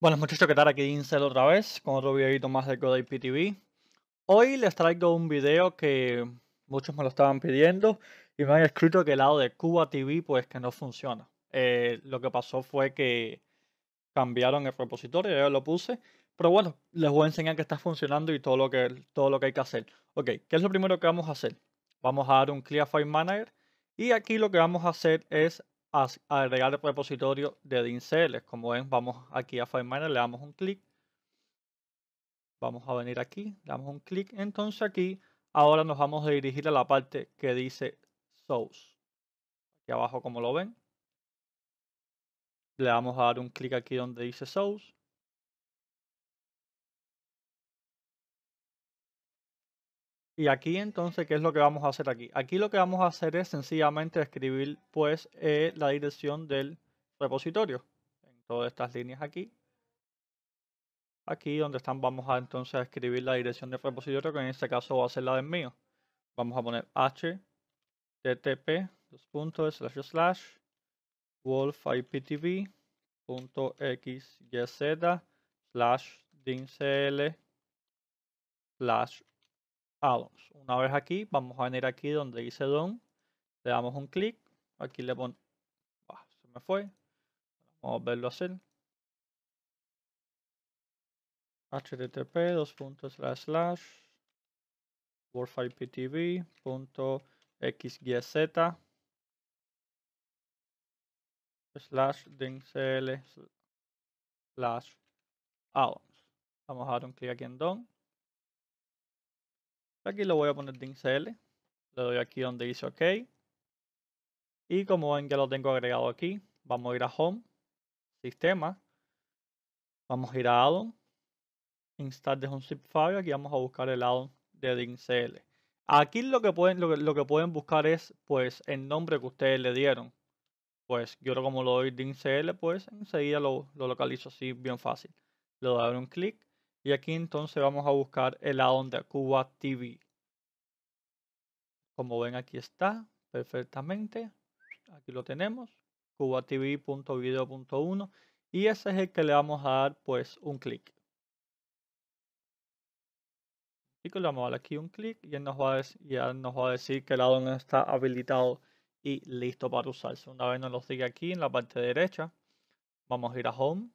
Bueno muchachos, ¿qué tal? Aquí Incel otra vez con otro videito más de Code IPTV. Hoy les traigo un video que muchos me lo estaban pidiendo y me han escrito que el lado de Cuba TV pues que no funciona. Eh, lo que pasó fue que cambiaron el repositorio, yo lo puse, pero bueno, les voy a enseñar que está funcionando y todo lo que, todo lo que hay que hacer. Ok, ¿qué es lo primero que vamos a hacer? Vamos a dar un Clear File Manager y aquí lo que vamos a hacer es a agregar el repositorio de dinceles. Como ven, vamos aquí a FireMiner, le damos un clic. Vamos a venir aquí, le damos un clic. Entonces aquí, ahora nos vamos a dirigir a la parte que dice Source. Aquí abajo, como lo ven. Le vamos a dar un clic aquí donde dice Source. Y aquí entonces, ¿qué es lo que vamos a hacer aquí? Aquí lo que vamos a hacer es sencillamente escribir pues eh, la dirección del repositorio. En todas estas líneas aquí. Aquí donde están vamos a entonces a escribir la dirección del repositorio que en este caso va a ser la del mío. Vamos a poner http slash, wolfiptv.xyz slash dincl slash una vez aquí, vamos a venir aquí donde dice Don. le damos un clic, aquí le ponemos, ah, se me fue, vamos a verlo hacer. http dos puntos slash slash slash dincl Vamos a dar un clic aquí en Don. Aquí lo voy a poner de Le doy aquí donde dice OK. Y como ven ya lo tengo agregado aquí, vamos a ir a Home, Sistema. Vamos a ir a Addon, Install de home zip file. Aquí vamos a buscar el addon de DINCL. Aquí lo que pueden, lo que, pueden buscar es pues el nombre que ustedes le dieron. Pues yo como lo doy DINCL, pues enseguida lo, lo localizo así bien fácil. Le doy un clic y aquí entonces vamos a buscar el addon de Cuba TV. Como ven aquí está perfectamente. Aquí lo tenemos. cubatv.video.1 y ese es el que le vamos a dar pues un clic. Y que le vamos a dar aquí un clic y nos va a, ya nos va a decir que el addon está habilitado y listo para usarse. Una vez nos lo sigue aquí en la parte derecha, vamos a ir a Home,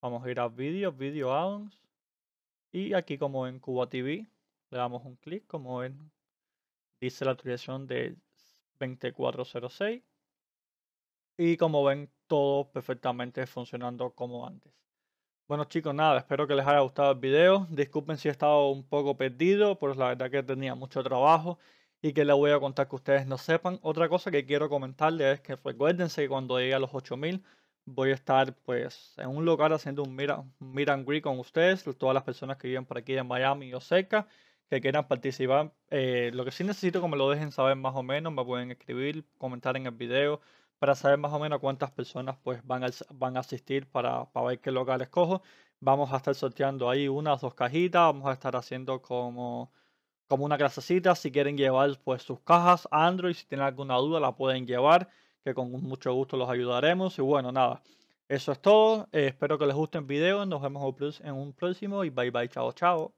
vamos a ir a Video, Video Addons, y aquí como en Cuba TV, le damos un clic, como ven, dice la actualización de 2406. Y como ven, todo perfectamente funcionando como antes. Bueno chicos, nada, espero que les haya gustado el video. Disculpen si he estado un poco perdido, pero la verdad que tenía mucho trabajo y que les voy a contar que ustedes no sepan. Otra cosa que quiero comentarles es que recuérdense que cuando llegue a los 8000 voy a estar pues en un lugar haciendo un meet, and greet con ustedes, todas las personas que viven por aquí en Miami o cerca que quieran participar. Eh, lo que sí necesito que me lo dejen saber más o menos, me pueden escribir, comentar en el video para saber más o menos cuántas personas pues van a, van a asistir para, para ver qué local escojo. Vamos a estar sorteando ahí unas dos cajitas, vamos a estar haciendo como como una clasecita. Si quieren llevar pues sus cajas Android, si tienen alguna duda la pueden llevar que con mucho gusto los ayudaremos. Y bueno, nada, eso es todo. Eh, espero que les guste el video. Nos vemos en un próximo y bye bye, chao, chao.